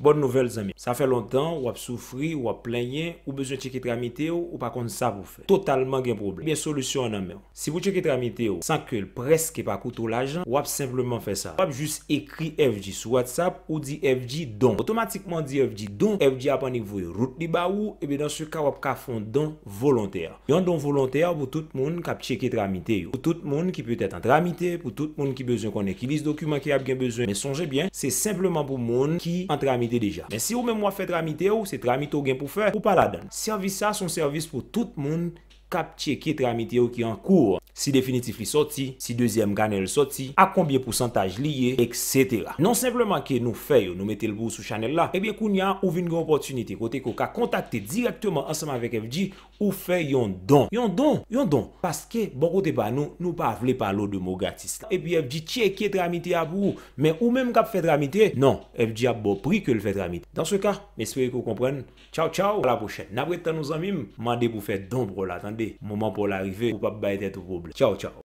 Bon nouvel zami, sa fe lontan, wap soufri, wap planyen, ou bezwen cheke tramite yo, ou pa kont sa pou fe. Totalman gen problem. Ebyen, solusyon aname yo. Si pou cheke tramite yo, san ke el preske pa koute ou la jan, wap simplement fe sa. Wap just ekri FG sou WhatsApp ou di FG don. Otomatikman di FG don, FG ap anik vouye route li ba ou, ebyen dansu ka wap ka fondon volonter. Yon don volonter pou tout moun kap cheke tramite yo. Pou tout moun ki peut ete en tramite, pou tout moun ki bezwen kon ekilise dokumen ki ap gen bezwen. Men si ou men mwa fè tramite ou, se tramite ou gen pou fè, ou pa la den. Servisa son servis pou tout moun kap cheke tramite ou ki an kou an. Si definitif li soti Si deuxième gane li soti A konbye pousantaj li ye Etc Non simplement ke nou fey Nou mette l pou sou chanel la Ebyè eh koun ya Ouvi n gen opotunite Kote ko ka kontakte Direktouman anseman vek FG Ou fey yon don Yon don Yon eh non. don Paske Bon kote pa nou Nou pa avle pa lode mou gratis Ebyè FG Chekye tramite abou Men ou menm kap fey tramite Non FG ap bo pri Ke l fey tramite Dansou ka Mesferi ko kompren Chow chow A la pochette Nabwete tan nou zanmim Mande pou fey don 教教。